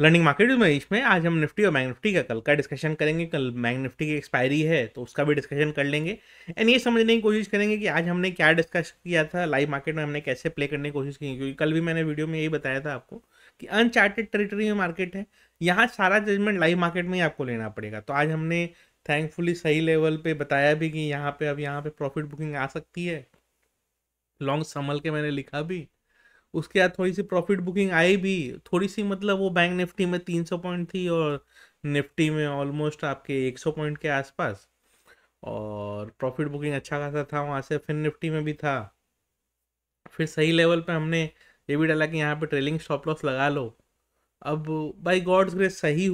learning market में इसमें आज हम निफ्टी और बैंक निफ्टी का कल का डिस्कशन करेंगे कल बैंक निफ्टी की एक्सपायरी है तो उसका भी डिस्कशन कर लेंगे एंड ये समझने की कोशिश करेंगे कि आज हमने क्या डिस्कस किया था लाइव मार्केट में हमने कैसे प्ले करने की कोशिश की क्योंकि कल भी मैंने वीडियो में यही बताया था आपको कि अनचार्टेड टेरिटरी में मार्केट है यहाँ सारा जजमेंट लाइव मार्केट में ही आपको लेना पड़ेगा तो आज हमने थैंकफुली सही लेवल पर बताया भी कि यहाँ पर अब यहाँ पर प्रॉफिट बुकिंग आ सकती है लॉन्ग संभल के मैंने लिखा भी उसके बाद थोड़ी सी प्रॉफिट बुकिंग आई भी थोड़ी सी मतलब वो बैंक निफ्टी में तीन सौ पॉइंट थी और निफ्टी में ऑलमोस्ट आपके एक सौ पॉइंट के आसपास और प्रॉफिट बुकिंग अच्छा खासा था वहाँ से फिर निफ्टी में भी था फिर सही लेवल पे हमने ये भी डाला कि यहाँ पे ट्रेलिंग स्टॉप लॉस लगा लो अब बाई गॉड्स ग्रेस सही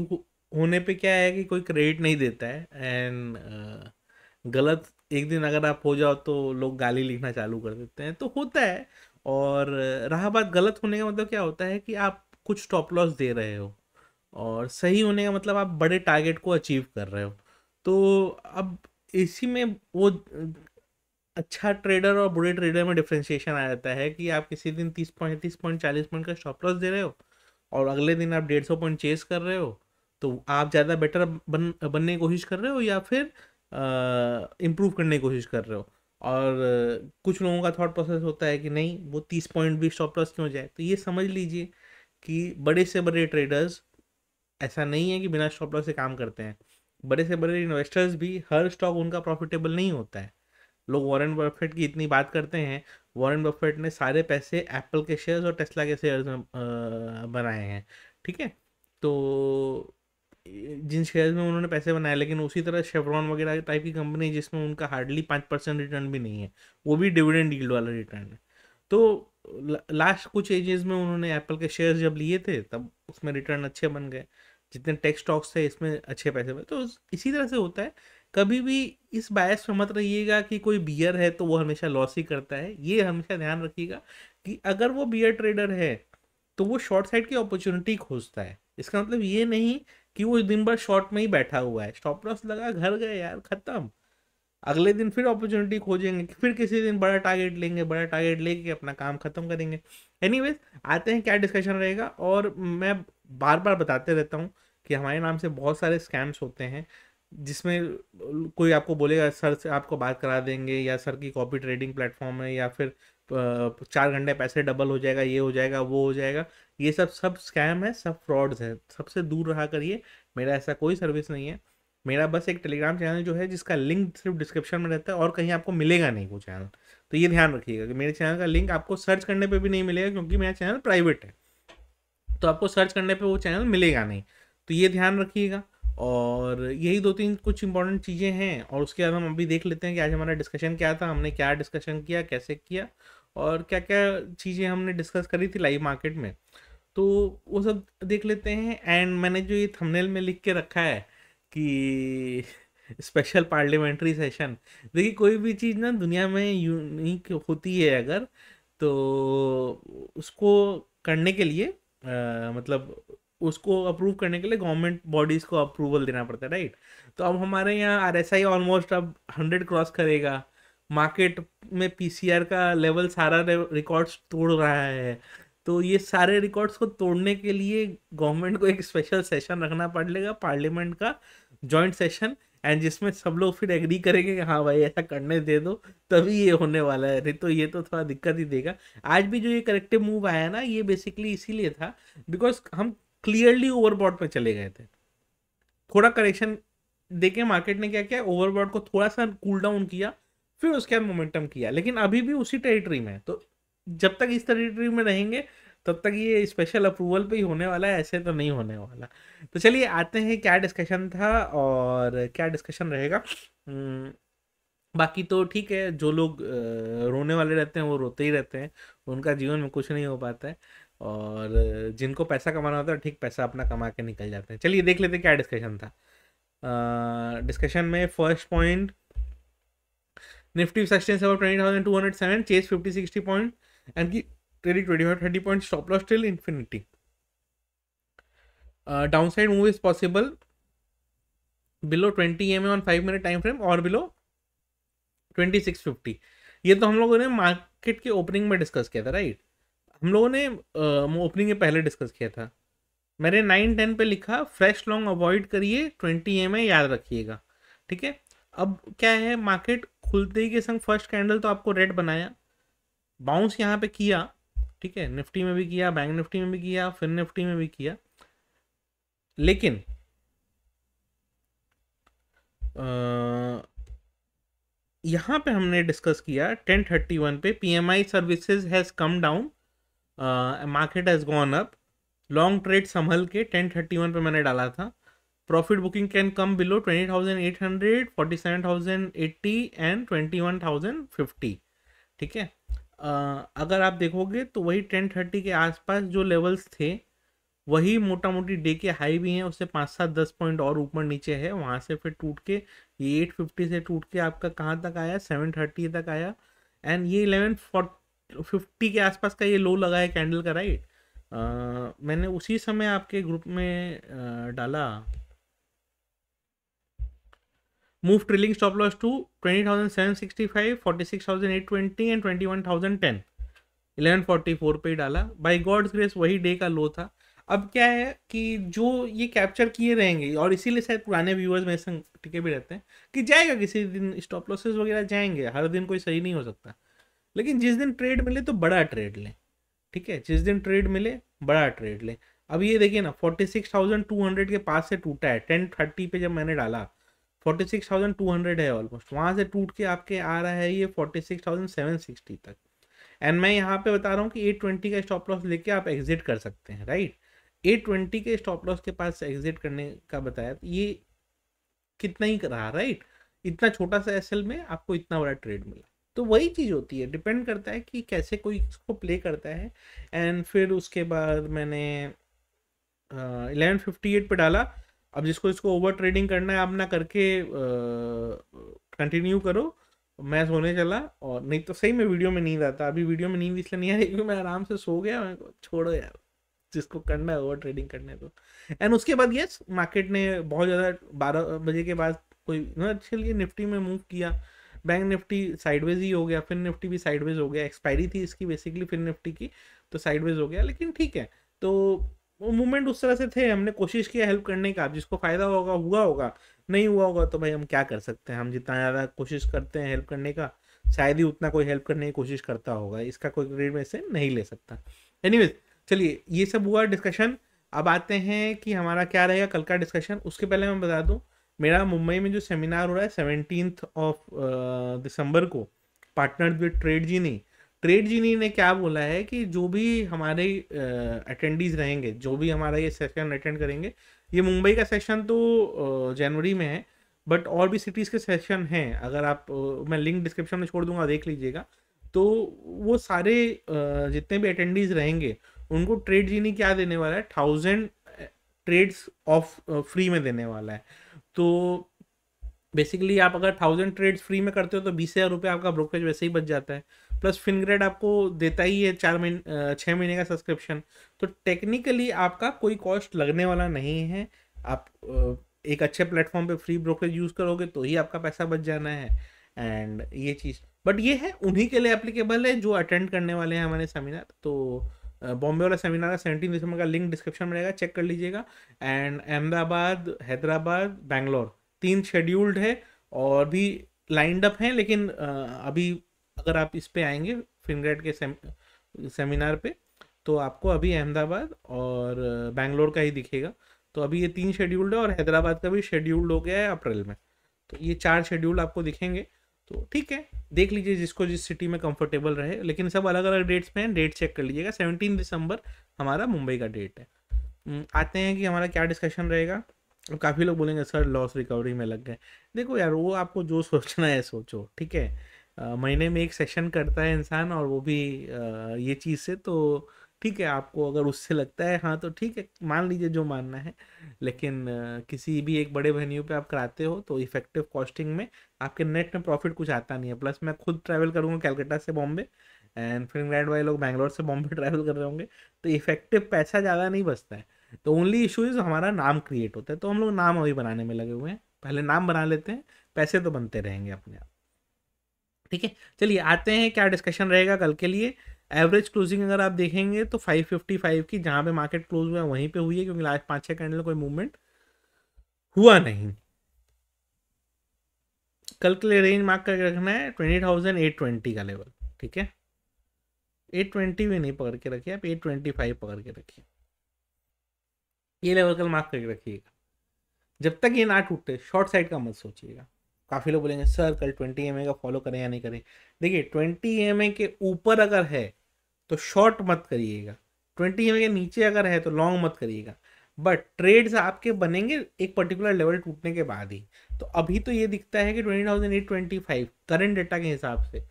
होने पे क्या है कि कोई क्रेडिट नहीं देता है एंड गलत एक दिन अगर आप हो जाओ तो लोग गाली लिखना चालू कर देते हैं तो होता है और रहा बात गलत होने का मतलब क्या होता है कि आप कुछ स्टॉप लॉस दे रहे हो और सही होने का मतलब आप बड़े टारगेट को अचीव कर रहे हो तो अब इसी में वो अच्छा ट्रेडर और बुरे ट्रेडर में डिफ्रेंशिएशन आ जाता है कि आप किसी दिन तीस पॉइंट तीस पॉइंट चालीस पॉइंट का स्टॉप लॉस दे रहे हो और अगले दिन आप डेढ़ सौ पॉइंट चेस कर रहे हो तो आप ज़्यादा बेटर बन बनने की कोशिश कर रहे हो या फिर इम्प्रूव करने की कोशिश कर रहे हो और कुछ लोगों का थॉट प्रोसेस होता है कि नहीं वो तीस पॉइंट भी स्टॉप लॉस क्यों जाए तो ये समझ लीजिए कि बड़े से बड़े ट्रेडर्स ऐसा नहीं है कि बिना स्टॉप लॉस से काम करते हैं बड़े से बड़े इन्वेस्टर्स भी हर स्टॉक उनका प्रॉफिटेबल नहीं होता है लोग वॉरेन बफेट की इतनी बात करते हैं वॉरेन बफेट ने सारे पैसे एप्पल के शेयर्स और टेस्ला के शेयर्स में बनाए हैं ठीक है तो जिन शेयर्स में उन्होंने पैसे बनाए लेकिन उसी तरह शेवरॉन वगैरह टाइप की कंपनी जिसमें उनका हार्डली पाँच परसेंट रिटर्न भी नहीं है वो भी डिविडेंड डील वाला रिटर्न है तो लास्ट कुछ एजेस में उन्होंने एप्पल के शेयर्स जब लिए थे तब उसमें रिटर्न अच्छे बन गए जितने टेक स्टॉक्स थे इसमें अच्छे पैसे बने तो इसी तरह से होता है कभी भी इस बायस में मत रहिएगा कि कोई बियर है तो वो हमेशा लॉस ही करता है ये हमेशा ध्यान रखिएगा कि अगर वो बियर ट्रेडर है तो वो शॉर्ट साइड की अपॉर्चुनिटी खोजता है इसका मतलब ये नहीं कि वो दिन भर शॉर्ट में ही बैठा हुआ है स्टॉप लॉस लगा घर गए यार खत्म अगले दिन फिर अपॉर्चुनिटी खोजेंगे फिर किसी दिन बड़ा टारगेट लेंगे बड़ा टारगेट लेके अपना काम खत्म करेंगे एनी आते हैं क्या डिस्कशन रहेगा और मैं बार बार बताते रहता हूँ कि हमारे नाम से बहुत सारे स्कैम्स होते हैं जिसमें कोई आपको बोलेगा सर से आपको बात करा देंगे या सर की कॉपी ट्रेडिंग प्लेटफॉर्म है या फिर चार घंटे पैसे डबल हो जाएगा ये हो जाएगा वो हो जाएगा ये सब सब स्कैम है सब फ्रॉड्स है सबसे दूर रहा करिए मेरा ऐसा कोई सर्विस नहीं है मेरा बस एक टेलीग्राम चैनल जो है जिसका लिंक सिर्फ डिस्क्रिप्शन में रहता है और कहीं आपको मिलेगा नहीं वो चैनल तो ये ध्यान रखिएगा कि मेरे चैनल का लिंक आपको सर्च करने पर भी नहीं मिलेगा क्योंकि मेरा चैनल प्राइवेट है तो आपको सर्च करने पर वो चैनल मिलेगा नहीं तो ये ध्यान रखिएगा और यही दो तीन कुछ इंपॉर्टेंट चीज़ें हैं और उसके बाद हम अभी देख लेते हैं कि आज हमारा डिस्कशन क्या था हमने क्या डिस्कशन किया कैसे किया और क्या क्या चीज़ें हमने डिस्कस करी थी लाइव मार्केट में तो वो सब देख लेते हैं एंड मैंने जो ये थंबनेल में लिख के रखा है कि स्पेशल पार्लियामेंट्री सेशन देखिए कोई भी चीज़ ना दुनिया में यूनिक होती है अगर तो उसको करने के लिए आ, मतलब उसको अप्रूव करने के लिए गवर्नमेंट बॉडीज़ को अप्रूवल देना पड़ता है राइट तो अब हमारे यहाँ आर एस आई ऑलमोस्ट अब हंड्रेड क्रॉस करेगा मार्केट में पीसीआर का लेवल सारा रिकॉर्ड्स तोड़ रहा है तो ये सारे रिकॉर्ड्स को तोड़ने के लिए गवर्नमेंट को एक स्पेशल सेशन रखना पड़ेगा पार्लियामेंट का जॉइंट सेशन एंड जिसमें सब लोग फिर एग्री करेंगे कि हाँ भाई ऐसा करने दे दो तभी ये होने वाला है नहीं तो ये तो थोड़ा दिक्कत ही देगा आज भी जो ये करेक्टिव मूव आया ना ये बेसिकली इसीलिए था बिकॉज हम क्लियरली ओवरबॉड पर चले गए थे थोड़ा करेक्शन देके मार्केट ने क्या किया ओवरबॉड को थोड़ा सा कूल डाउन किया फिर उसके बाद मोमेंटम किया लेकिन अभी भी उसी टेरिटरी में तो जब तक इस टेरिटरी में रहेंगे तब तक ये स्पेशल अप्रूवल पे ही होने वाला है ऐसे तो नहीं होने वाला तो चलिए आते हैं क्या डिस्कशन था और क्या डिस्कशन रहेगा हम्म, बाकी तो ठीक है जो लोग रोने वाले रहते हैं वो रोते ही रहते हैं उनका जीवन में कुछ नहीं हो पाता है और जिनको पैसा कमाना होता है ठीक पैसा अपना कमा के निकल जाते हैं चलिए देख लेते हैं क्या डिस्कशन था डिस्कशन में first point Nifty section about twenty thousand two hundred seven chase fifty sixty point and की trading twenty five thirty point stop loss till infinity down side move is possible below twenty M on five minute time frame और below twenty six fifty ये तो हम लोगों ने market के opening में discuss किया था राइट हम लोगों ने ओपनिंग uh, के पहले डिस्कस किया था मैंने नाइन टेन पे लिखा फ्रेश लॉन्ग अवॉइड करिए ट्वेंटी एम याद रखिएगा ठीक है अब क्या है मार्केट खुलते ही के संग फर्स्ट कैंडल तो आपको रेड बनाया बाउंस यहाँ पे किया ठीक है निफ्टी में भी किया बैंक निफ्टी में भी किया फिर निफ्टी में भी किया लेकिन यहां पे हमने डिस्कस किया टेन थर्टी वन पे PMI services has come down market has gone up long trade संभल के टेन थर्टी वन पे मैंने डाला था profit booking can come below twenty thousand eight hundred forty seven thousand eighty and twenty one thousand fifty ठीक है अगर आप देखोगे तो वही टेन थर्टी के आसपास जो लेवल्स थे वही मोटा मोटी डे के हाई भी हैं उससे पाँच सात दस पॉइंट और ऊपर नीचे है वहाँ से फिर टूट के ये एट फिफ्टी से टूट के आपका कहाँ तक आया सेवन थर्टी तक आया एंड ये इलेवन फिफ्टी के आसपास का ये लो लगा है कैंडल का राइट मैंने उसी समय आपके ग्रुप में डाला move trailing stop loss to twenty thousand thousand seven sixty five forty six eight twenty and twenty one thousand ten eleven forty four पर ही डाला बाई गॉड्स ग्रेस वही डे का लो था अब क्या है कि जो ये कैप्चर किए रहेंगे और इसीलिए शायद पुराने व्यूअर्स मेरे संग टिके भी रहते हैं कि जाएगा किसी दिन स्टॉप लॉसेस वगैरह जाएंगे हर दिन कोई सही नहीं हो सकता लेकिन जिस दिन ट्रेड मिले तो बड़ा ट्रेड लें ठीक है जिस दिन ट्रेड मिले बड़ा ट्रेड लें अब ये देखिए ना forty six thousand two hundred के पास से टूटा है टेन थर्टी पे जब मैंने डाला forty six thousand two hundred है ऑलमोस्ट वहाँ से टूट के आपके आ रहा है ये forty six thousand seven sixty तक एंड मैं यहाँ पे बता रहा हूँ कि एट ट्वेंटी का स्टॉप लॉस लेके आप एग्जिट कर सकते हैं राइट एट ट्वेंटी के स्टॉप लॉस के पास एग्जिट करने का बताया तो ये कितना ही रहा राइट इतना छोटा सा एस में आपको इतना बड़ा ट्रेड मिला तो वही चीज़ होती है डिपेंड करता है कि कैसे कोई इसको प्ले करता है एंड फिर उसके बाद मैंने इलेवन फिफ्टी एट पर डाला अब जिसको इसको ओवर ट्रेडिंग करना है आप ना करके कंटिन्यू करो मैं सोने चला और नहीं तो सही में वीडियो में नींद आता अभी वीडियो में नींद इसलिए नहीं आ रही क्योंकि मैं आराम से सो गया मैं छोड़ो यार जिसको करना है ओवर ट्रेडिंग करने तो एंड उसके बाद यस मार्केट ने बहुत ज़्यादा बारह बजे के बाद कोई अच्छे लिए निफ्टी में मूव किया बैंक निफ्टी साइडवेज ही हो गया फिर निफ्टी भी साइडवेज हो गया एक्सपायरी थी इसकी बेसिकली फिर निफ्टी की तो साइडवेज हो गया लेकिन ठीक है तो वो मूवमेंट उस तरह से थे हमने कोशिश किया हेल्प करने का जिसको फ़ायदा होगा हुआ होगा नहीं हुआ होगा तो भाई हम क्या कर सकते हैं हम जितना ज़्यादा कोशिश करते हैं हेल्प करने का शायद ही उतना कोई हेल्प करने की कोशिश करता होगा इसका कोई क्रेडिट में से नहीं ले सकता एनी चलिए ये सब हुआ डिस्कशन अब आते हैं कि हमारा क्या रहेगा कल का डिस्कशन उसके पहले मैं बता दूँ मेरा मुंबई में जो सेमिनार हो रहा है सेवनटीन्थ ऑफ दिसंबर को पार्टनर विद ट्रेड जी ने ट्रेड जीनी ने क्या बोला है कि जो भी हमारे अटेंडीज रहेंगे जो भी हमारा ये सेशन अटेंड करेंगे ये मुंबई का सेशन तो जनवरी में है बट और भी सिटीज़ के सेशन हैं अगर आप मैं लिंक डिस्क्रिप्शन में छोड़ दूंगा देख लीजिएगा तो वो सारे जितने भी अटेंडीज रहेंगे उनको ट्रेड जीनी क्या देने वाला है थाउजेंड ट्रेड्स ऑफ फ्री में देने वाला है तो बेसिकली आप अगर थाउजेंड ट्रेड्स फ्री में करते हो तो बीस हज़ार रुपये आपका ब्रोकरेज वैसे ही बच जाता है प्लस फिनग्रेड आपको देता ही है चार महीने छः महीने का सब्सक्रिप्शन तो टेक्निकली आपका कोई कॉस्ट लगने वाला नहीं है आप एक अच्छे प्लेटफॉर्म पे फ्री ब्रोकरेज यूज़ करोगे तो ही आपका पैसा बच जाना है एंड ये चीज़ बट ये है उन्हीं के लिए एप्लीकेबल है जो अटेंड करने वाले हैं हमारे सेमिनार तो बॉम्बे वाला सेमिनार का सेवनटीन दिसंबर का लिंक डिस्क्रिप्शन में रहेगा चेक कर लीजिएगा एंड अहमदाबाद हैदराबाद बैंगलोर तीन शेड्यूल्ड है और भी लाइंड अप हैं लेकिन अभी अगर आप इस पे आएंगे फिनग्रेड के सेम, सेमिनार पे तो आपको अभी अहमदाबाद और बैंगलोर का ही दिखेगा तो अभी ये तीन शेड्यूल्ड है और हैदराबाद का भी शेड्यूल्ड हो गया है अप्रैल में तो ये चार शेड्यूल आपको दिखेंगे तो ठीक है देख लीजिए जिसको जिस सिटी में कंफर्टेबल रहे लेकिन सब अलग अलग डेट्स में हैं डेट चेक कर लीजिएगा सेवनटीन दिसंबर हमारा मुंबई का डेट है आते हैं कि हमारा क्या डिस्कशन रहेगा अब काफ़ी लोग बोलेंगे सर लॉस रिकवरी में लग गए देखो यार वो आपको जो सोचना है सोचो ठीक है महीने में एक सेशन करता है इंसान और वो भी ये चीज़ से तो ठीक है आपको अगर उससे लगता है हाँ तो ठीक है मान लीजिए जो मानना है लेकिन किसी भी एक बड़े वेन्यू पे आप कराते हो तो इफेक्टिव कॉस्टिंग में आपके नेट में प्रॉफिट कुछ आता नहीं है प्लस मैं खुद ट्रैवल करूँगा कैलकाटा से बॉम्बे एंड फिल्म इंग्लैंड वाले लोग बैंगलोर से बॉम्बे ट्रैवल कर रहे होंगे तो इफेक्टिव पैसा ज़्यादा नहीं बचता है तो ओनली इशू इज़ हमारा नाम क्रिएट होता है तो हम लोग नाम अभी बनाने में लगे हुए हैं पहले नाम बना लेते हैं पैसे तो बनते रहेंगे अपने आप ठीक है चलिए आते हैं क्या डिस्कशन रहेगा कल के लिए एवरेज क्लोजिंग अगर आप देखेंगे तो 555 की जहाँ पे मार्केट क्लोज हुआ वहीं पे हुई है क्योंकि लास्ट पाँच छः कैंडल कोई मूवमेंट हुआ नहीं कल के लिए रेंज मार्क करके रखना है ट्वेंटी थाउजेंड एट ट्वेंटी का लेवल ठीक है एट ट्वेंटी भी नहीं पकड़ के रखिए आप एट ट्वेंटी फाइव पकड़ के रखिए ये लेवल कल मार्क करके रखिएगा जब तक ये ना टूटे शॉर्ट साइड का मत सोचिएगा काफ़ी लोग बोलेंगे सर कल ट्वेंटी एम का फॉलो करें या नहीं करें देखिए ट्वेंटी एम के ऊपर अगर है तो शॉर्ट मत करिएगा ट्वेंटी एम के नीचे अगर है तो लॉन्ग मत करिएगा बट ट्रेड्स आपके बनेंगे एक पर्टिकुलर लेवल टूटने के बाद ही तो अभी तो ये दिखता है कि twenty thousand eight twenty five current data के हिसाब से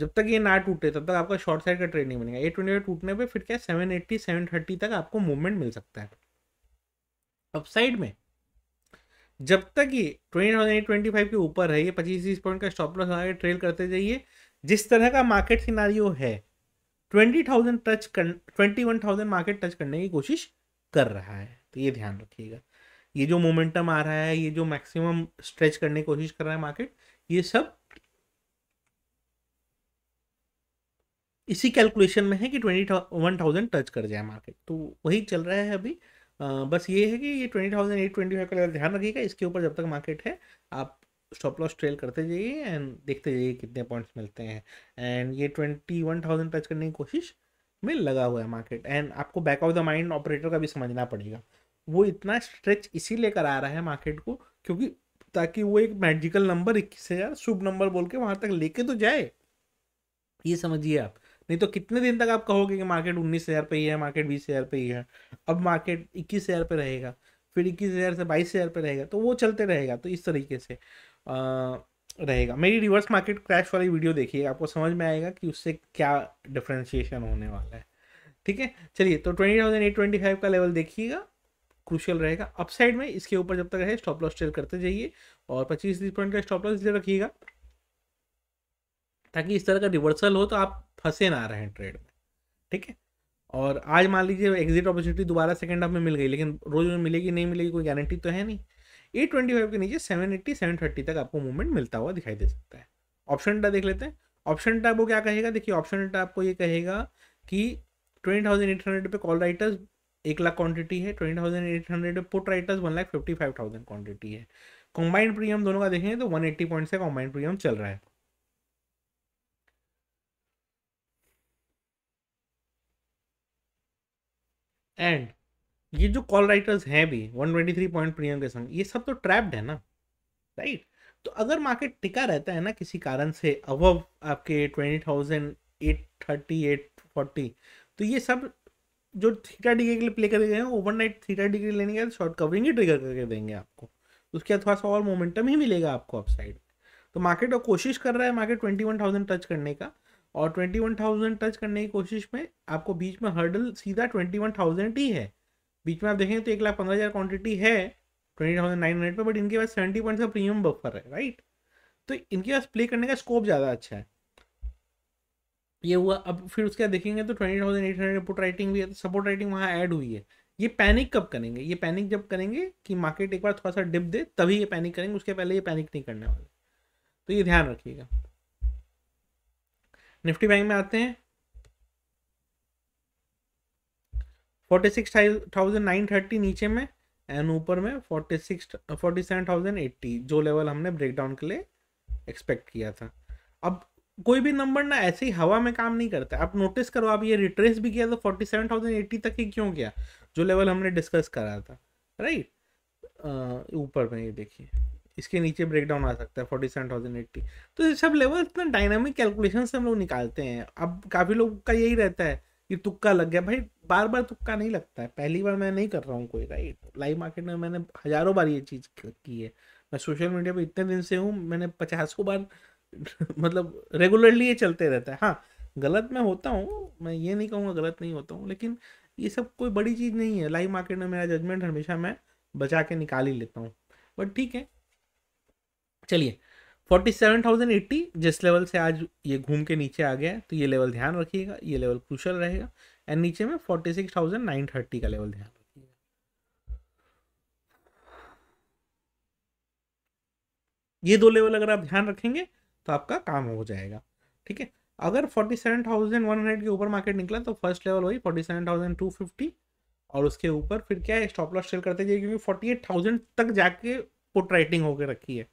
जब तक ये ना टूटे तब तक आपका शॉर्ट साइड का ट्रेड नहीं बनेगा एट ट्वेंटी टूटने पे फिर क्या सेवन एट्टी सेवन थर्टी तक आपको मूवमेंट मिल सकता है अपसाइड में जब तक ये twenty thousand eight twenty five के ऊपर है ये पच्चीस तीस पॉइंट का स्टॉप लॉस आगे ट्रेल करते जाइए जिस तरह का मार्केट सिनारियो है ट्वेंटी थाउजेंड टच कर twenty one thousand market touch करने की कोशिश कर रहा है तो ये ध्यान रखिएगा ये जो मोमेंटम आ रहा है ये जो मैक्सिमम स्ट्रेच करने की कोशिश कर रहा है मार्केट ये सब इसी कैलकुलेशन में है कि ट्वेंटी वन थाउजेंड टच कर जाए मार्केट तो वही चल रहा है अभी बस ये है कि ये twenty thousand eight twenty five का लेवल ध्यान रखिएगा इसके ऊपर जब तक मार्केट है आप स्टॉप लॉस ट्रेल करते जाइए एंड देखते जाइए कितने पॉइंट्स मिलते हैं एंड ये ट्वेंटी वन थाउजेंड टच करने की कोशिश में लगा हुआ है मार्केट एंड आपको back of the mind operator का भी समझना पड़ेगा वो इतना स्ट्रेच इसी लेकर आ रहा है मार्केट को क्योंकि ताकि वो एक मैजिकल नंबर इक्कीस हज़ार शुभ नंबर बोल के वहाँ तक लेके तो जाए ये समझिए आप नहीं तो कितने दिन तक आप कहोगे कि मार्केट उन्नीस हज़ार पर ही है मार्केट बीस हज़ार पर ही है अब मार्केट इक्कीस हज़ार पर रहेगा फिर इक्कीस हज़ार से बाईस हज़ार पर रहेगा तो वो चलते रहेगा तो इस तरीके से आ, रहेगा मेरी रिवर्स मार्केट क्रैश वाली वीडियो देखिए आपको समझ में आएगा कि उससे क्या डिफ्रेंशिएशन होने वाला है ठीक है चलिए तो twenty thousand eight twenty five का लेवल देखिएगा क्रूशियल रहेगा अपसाइड में इसके ऊपर जब तक है स्टॉप लॉस ट्रेल करते जाइए और पच्चीस तीस पॉइंट का स्टॉप लॉस इसलिए रखिएगा ताकि इस तरह का रिवर्सल हो तो आप फंसे ना हैं ट्रेड में ठीक है और आज मान लीजिए एग्जिट अपॉर्चुनिटी दोबारा सेकेंड हाफ में मिल गई लेकिन रोज में मिलेगी नहीं मिलेगी कोई गारंटी तो है नहीं एट ट्वेंटी फाइव के नीचे सेवन एट्टी सेवन थर्टी तक आपको मूवमेंट मिलता हुआ दिखाई दे सकता है ऑप्शन डा देख लेते हैं ऑप्शन डा वो क्या कहेगा देखिए ऑप्शन डा आपको ये कहेगा कि ट्वेंटी थाउजेंड एट हंड्रेड पे कॉल राइटर्स एक लाख क्वांटिटी है ट्वेंटी थाउजेंड एट हंड्रेड पे put writers one lakh fifty five thousand quantity है कॉम्बाइंड प्रीमियम दोनों का देखेंगे तो वन एट्टी पॉइंट से कॉम्बाइंड प्रीमियम चल रहा है एंड ये जो कॉल राइटर्स हैं भी 123 पॉइंट प्रीमियम के संग ये सब तो ट्रैप्ड है ना राइट तो अगर मार्केट टिका रहता है ना किसी कारण से अब आपके twenty thousand eight thirty eight forty तो ये सब जो थीटा डिग्री के लिए प्ले करके गए नाइट थीटा डिग्री लेने के शॉर्ट कवरिंग ही ट्रिगर करके देंगे आपको उसके बाद थोड़ा सा और मोमेंटम ही मिलेगा आपको अपसाइड तो मार्केट और कोशिश कर रहा है market twenty one thousand touch करने का और 21,000 टच करने की कोशिश में आपको बीच में हर्डल सीधा 21,000 ही है बीच में आप देखेंगे तो एक लाख पंद्रह हज़ार क्वान्टिटी है ट्वेंटी थाउजेंड नाइन हंड्रेड पर बट इनके पास सेवेंटी पॉइंट का प्रीमियम बफर है राइट तो इनके पास प्ले करने का स्कोप ज़्यादा अच्छा है ये हुआ अब फिर उसके बाद देखेंगे तो twenty thousand eight hundred report writing भी है तो सपोर्ट राइटिंग वहाँ ऐड हुई है ये पैनिक कब करेंगे ये पैनिक जब करेंगे कि मार्केट एक बार थोड़ा सा डिप दे तभी ये पैनिक करेंगे उसके पहले ये पैनिक नहीं करने वाले तो ये ध्यान रखिएगा निफ्टी बैंक में आते हैं forty six thousand nine thirty नीचे में एंड ऊपर में forty six forty seven thousand eighty जो लेवल हमने ब्रेकडाउन के लिए एक्सपेक्ट किया था अब कोई भी नंबर ना ऐसे ही हवा में काम नहीं करता आप नोटिस करो आप ये रिट्रेस भी किया तो फोर्टी सेवन थाउजेंड एट्टी तक ही क्यों किया जो लेवल हमने डिस्कस करा था राइट ऊपर में ये देखिए इसके नीचे ब्रेक डाउन आ सकता है फोर्टी सेवन थाउजेंड एट्टी तो ये सब लेवल इतना डायनामिक कैलकुलेशन से हम लोग निकालते हैं अब काफ़ी लोग का यही रहता है कि तुक्का लग गया भाई बार बार तुक्का नहीं लगता है पहली बार मैं नहीं कर रहा हूँ कोई राइट लाइव मार्केट में मैंने हज़ारों बार ये चीज़ की है मैं सोशल मीडिया पर इतने दिन से हूँ मैंने पचासों बार मतलब रेगुलरली ये चलते रहता है हाँ गलत मैं होता हूँ मैं ये नहीं कहूँगा गलत नहीं होता हूँ लेकिन ये सब कोई बड़ी चीज़ नहीं है लाइव मार्केट में मेरा जजमेंट हमेशा मैं बचा के निकाल ही लेता हूँ बट ठीक है चलिए फोर्टी सेवन थाउजेंड एट्टी जिस लेवल से आज ये घूम के नीचे आ गया है तो ये लेवल ध्यान रखिएगा ये लेवल क्रूशल रहेगा एंड नीचे में forty six thousand nine thirty का लेवल ध्यान रखिएगा ये दो लेवल अगर आप ध्यान रखेंगे तो आपका काम हो जाएगा ठीक है अगर forty seven thousand one hundred के ऊपर मार्केट निकला तो फर्स्ट लेवल वही forty seven thousand two fifty और उसके ऊपर फिर क्या है स्टॉप लॉस सेल करते जाइए क्योंकि फोर्टी एट थाउजेंड तक जाके पुट राइटिंग होकर रखी है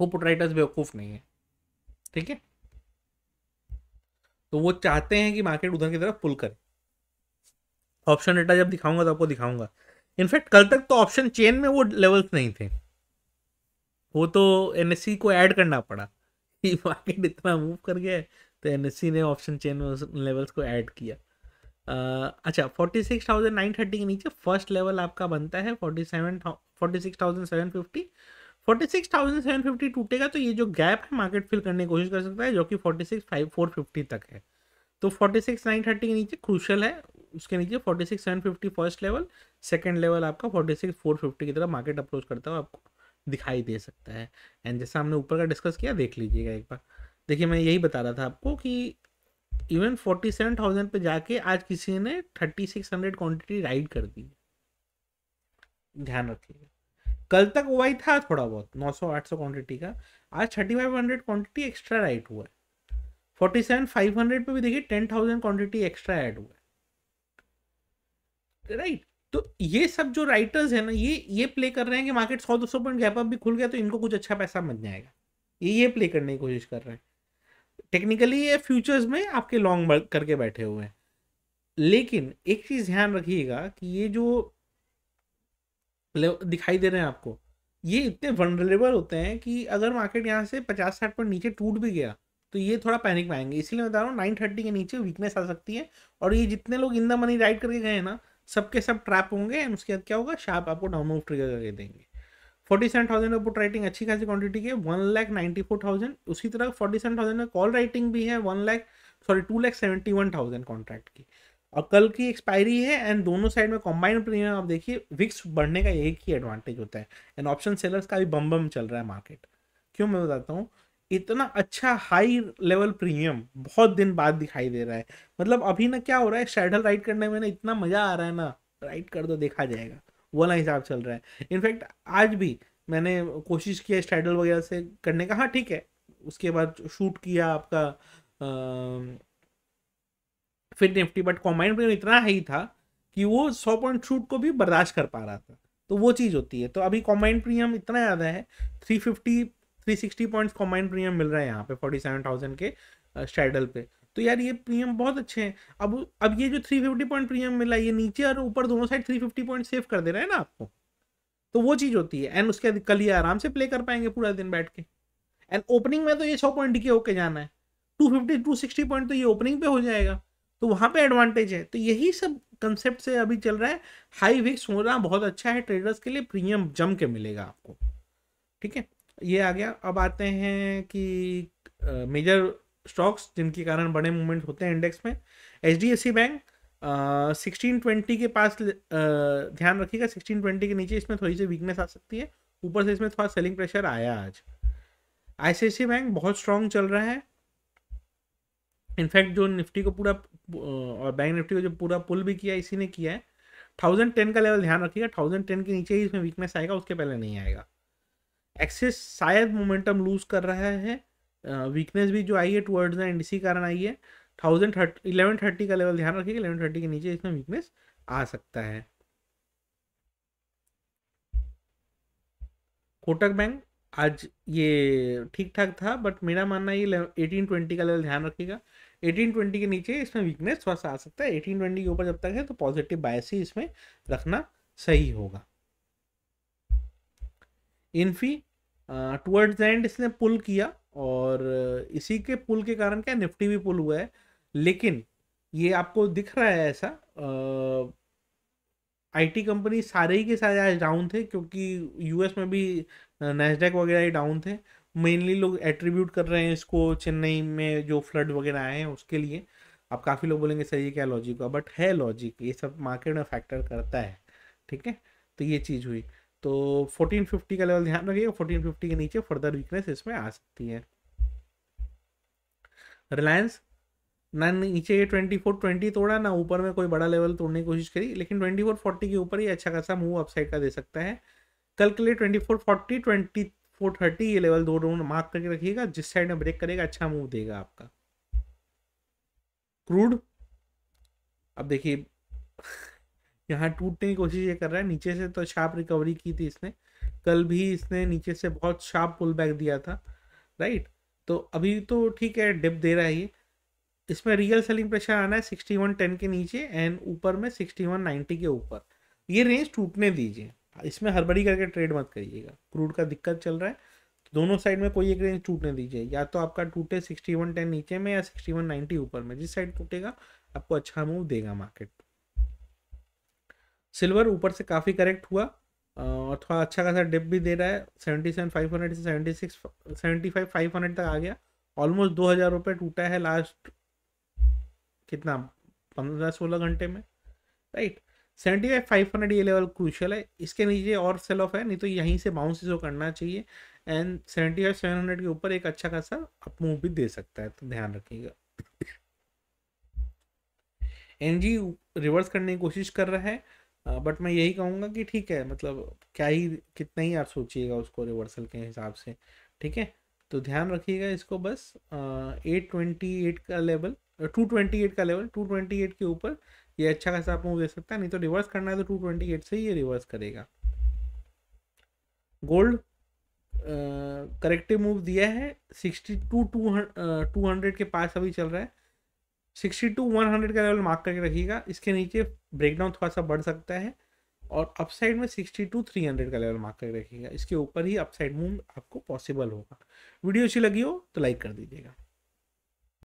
थ्रूपुट राइटर्स बेवकूफ़ नहीं है ठीक है तो वो चाहते हैं कि मार्केट उधर की तरफ पुल करे ऑप्शन डेटा जब दिखाऊंगा तो आपको दिखाऊंगा इनफैक्ट कल तक तो ऑप्शन चेन में वो लेवल्स नहीं थे वो तो एन को ऐड करना पड़ा कि मार्केट इतना मूव कर गया है तो एन ने ऑप्शन चेन में उस लेवल्स को ऐड किया आ, अच्छा forty six thousand nine thirty के नीचे फर्स्ट लेवल आपका बनता है forty seven forty six thousand seven fifty forty six thousand seven fifty टूटेगा तो ये जो गैप है मार्केट फिल करने की कोशिश कर सकता है जो कि forty six five four fifty तक है तो फोर्टी सिक्स नाइन थर्टी के नीचे क्रूशल है उसके नीचे forty six seven fifty first level second level आपका फोर्टी सिक्स फोर फिफ्टी की तरह मार्केट अप्रोच करता हुआ आपको दिखाई दे सकता है एंड जैसा हमने ऊपर का डिस्कस किया देख लीजिएगा एक बार देखिए मैं यही बता रहा था आपको कि इवन फोर्टी सेवन थाउजेंड पर जाके आज किसी ने thirty six hundred quantity write कर दी ध्यान रखिएगा कल तक हुआ ही था थोड़ा बहुत 900 800 क्वांटिटी का आज 3500 क्वांटिटी एक्स्ट्रा राइट हुआ है 47500 पे भी देखिए 10000 क्वांटिटी एक्स्ट्रा ऐड हुआ है राइट तो ये सब जो राइटर्स है ना ये ये प्ले कर रहे हैं कि मार्केट सौ दो सौ पॉइंट गैप अप भी खुल गया तो इनको कुछ अच्छा पैसा बन जाएगा ये ये प्ले करने की कोशिश कर रहे हैं टेक्निकली ये फ्यूचर्स में आपके लॉन्ग करके बैठे हुए हैं लेकिन एक चीज़ ध्यान रखिएगा कि ये जो मतलब दिखाई दे रहे हैं आपको ये इतने वनरेबल होते हैं कि अगर मार्केट यहाँ से पचास साठ पॉइंट नीचे टूट भी गया तो ये थोड़ा पैनिक में आएंगे इसलिए मैं बता रहा हूँ नाइन थर्टी के नीचे वीकनेस आ सकती है और ये जितने लोग इन द मनी राइड करके गए हैं ना सबके सब ट्रैप होंगे एंड उसके बाद क्या होगा शार्प आपको डाउन ऑफ ट्रिगर करके देंगे forty seven thousand put writing अच्छी खासी क्वांटिटी की one lakh ninety four thousand उसी तरह फोर्टी सेवन थाउजेंड में कॉल राइटिंग भी है one lakh sorry two lakh seventy one thousand contract की और कल की एक्सपायरी है एंड दोनों साइड में कॉम्बाइंड प्रीमियम आप देखिए विक्स बढ़ने का एक ही एडवांटेज होता है एंड ऑप्शन सेलर्स का भी बम बम चल रहा है मार्केट क्यों मैं बताता हूँ इतना अच्छा हाई लेवल प्रीमियम बहुत दिन बाद दिखाई दे रहा है मतलब अभी ना क्या हो रहा है शेडल राइड करने में ना इतना मज़ा आ रहा है ना राइड कर दो देखा जाएगा वाला हिसाब चल रहा है इनफैक्ट आज भी मैंने कोशिश किया स्टाइडल वगैरह से करने का हाँ ठीक है उसके बाद शूट किया आपका आ, फिर निफ्टी बट कॉम्बाइंड प्रीमियम इतना ही था कि वो सौ पॉइंट छूट को भी बर्दाश्त कर पा रहा था तो वो चीज़ होती है तो अभी कॉम्बाइंड प्रीमियम इतना ज़्यादा है three fifty three sixty points combined premium मिल रहा है यहाँ पे फोर्टी सेवन थाउजेंड के शेडल पे तो यार ये प्रीमियम बहुत अच्छे हैं अब अब ये जो थ्री फिफ्टी पॉइंट प्रीमियम मिला ये नीचे और ऊपर दोनों side three fifty point save कर दे रहे हैं ना आपको तो वो चीज़ होती है एंड उसके बाद कल ये आराम से प्ले कर पाएंगे पूरा दिन बैठ के एंड ओपनिंग में तो ये सौ पॉइंट के होके जाना है two fifty two sixty point तो ये ओपनिंग पे हो जाएगा तो वहाँ पे एडवांटेज है तो यही सब कंसेप्ट से अभी चल रहा है हाई विक्स होना बहुत अच्छा है ट्रेडर्स के लिए प्रीमियम जम के मिलेगा आपको ठीक है ये आ गया अब आते हैं कि मेजर स्टॉक्स जिनके कारण बड़े मूवमेंट होते हैं इंडेक्स में H D F C bank sixteen twenty के पास uh, ध्यान रखिएगा सिक्सटीन ट्वेंटी के नीचे इसमें थोड़ी सी वीकनेस आ सकती है ऊपर से इसमें थोड़ा सेलिंग प्रेशर आया आज आई सी बैंक बहुत स्ट्रांग चल रहा है इनफैक्ट जो निफ्टी को पूरा और बैंक निफ्टी को जो पूरा पुल भी किया इसी ने किया है थाउजेंड टेन का लेवल ध्यान रखिएगा थाउजेंड टेन के नीचे ही इसमें वीकनेस आएगा उसके पहले नहीं आएगा एक्सेस शायद मोमेंटम लूज कर रहा है वीकनेस भी जो आई है टूवर्ड्स द एंड इसी कारण आई है थाउजेंड थर्टी इलेवन थर्टी का लेवल ध्यान रखिएगा इलेवन थर्टी के नीचे इसमें वीकनेस आ सकता है कोटक बैंक आज ये ठीक ठाक था बट मेरा मानना ये एटीन ट्वेंटी का लेवल ध्यान रखिएगा एटीन ट्वेंटी के नीचे इसमें वीकनेस थोड़ा सा आ सकता है एटीन ट्वेंटी के ऊपर जब तक है तो पॉजिटिव बायस ही इसमें रखना सही होगा इन्फी टूवर्ड्स द एंड इसने पुल किया और इसी के पुल के कारण क्या निफ्टी भी पुल हुआ है लेकिन ये आपको दिख रहा है ऐसा आईटी कंपनी सारे ही के सारे आज डाउन थे क्योंकि यूएस में भी नैसडेक वगैरह ही डाउन थे मेनली लोग एट्रीब्यूट कर रहे हैं इसको चेन्नई में जो फ्लड वगैरह आए हैं उसके लिए अब काफ़ी लोग बोलेंगे सर ये क्या लॉजिक हुआ बट है लॉजिक ये सब मार्केट में फैक्टर करता है ठीक है तो ये चीज़ हुई तो 1450 का लेवल ध्यान रखिएगा 1450 के नीचे फर्दर वीकनेस इसमें आ सकती है रिलायंस ना नीचे ये ट्वेंटी फोर ट्वेंटी तोड़ा ना ऊपर में कोई बड़ा लेवल तोड़ने की कोशिश करी लेकिन ट्वेंटी फोर फोर्टी के ऊपर ही अच्छा खासा मूव अपसाइड का दे सकता है कल के लिए twenty four forty twenty four thirty ये लेवल दो राउंड मार्क करके रखिएगा जिस साइड में ब्रेक करेगा अच्छा मूव देगा आपका क्रूड अब देखिए यहाँ टूटने की कोशिश ये कर रहा है नीचे से तो शार्प रिकवरी की थी इसने कल भी इसने नीचे से बहुत शार्प पुल बैक दिया था राइट तो अभी तो ठीक है डिप दे रहा है ये इसमें रियल सेलिंग प्रेशर आना है सिक्सटी वन टेन के नीचे एंड ऊपर में सिक्सटी वन नाइन्टी के ऊपर ये रेंज टूटने दीजिए इसमें हड़बड़ी करके ट्रेड मत करिएगा क्रूड का दिक्कत चल रहा है तो दोनों साइड में कोई एक रेंज टूटने दीजिए या तो आपका टूटे सिक्सटी वन टेन नीचे में या सिक्सटी वन नाइन्टी ऊपर में जिस साइड टूटेगा आपको अच्छा मूव देगा मार्केट सिल्वर ऊपर से काफ़ी करेक्ट हुआ और थोड़ा अच्छा खासा डिप भी दे रहा है सेवेंटी सेवन फाइव हंड्रेड से seventy six seventy five five hundred तक आ गया ऑलमोस्ट दो हज़ार रुपये टूटा है लास्ट कितना पंद्रह सोलह घंटे में right seventy five five hundred ये लेवल क्रूशल है इसके नीचे और सेल ऑफ है नहीं तो यहीं से बाउंस इसको करना चाहिए and seventy five seven hundred के ऊपर एक अच्छा खासा अप मूव भी दे सकता है तो ध्यान रखिएगा एन जी रिवर्स करने की कोशिश कर रहा है बट मैं यही कहूँगा कि ठीक है मतलब क्या ही कितना ही आप सोचिएगा उसको रिवर्सल के हिसाब से ठीक है तो ध्यान रखिएगा इसको बस एट ट्वेंटी एट का लेवल टू ट्वेंटी एट का लेवल टू ट्वेंटी एट के ऊपर ये अच्छा खासा आप मूव दे सकता है नहीं तो रिवर्स करना है तो टू ट्वेंटी एट से ये रिवर्स करेगा गोल्ड करेक्टिव मूव दिया है सिक्सटी टू टू हंड्रेड के पास अभी चल रहा है सिक्सटी टू वन हंड्रेड का लेवल मार्क करके रखिएगा इसके नीचे ब्रेकडाउन थोड़ा सा बढ़ सकता है और अपसाइड में सिक्सटी टू थ्री हंड्रेड का लेवल मार्क करके रखिएगा इसके ऊपर ही अपसाइड मूव आपको पॉसिबल होगा वीडियो अच्छी लगी हो तो लाइक कर दीजिएगा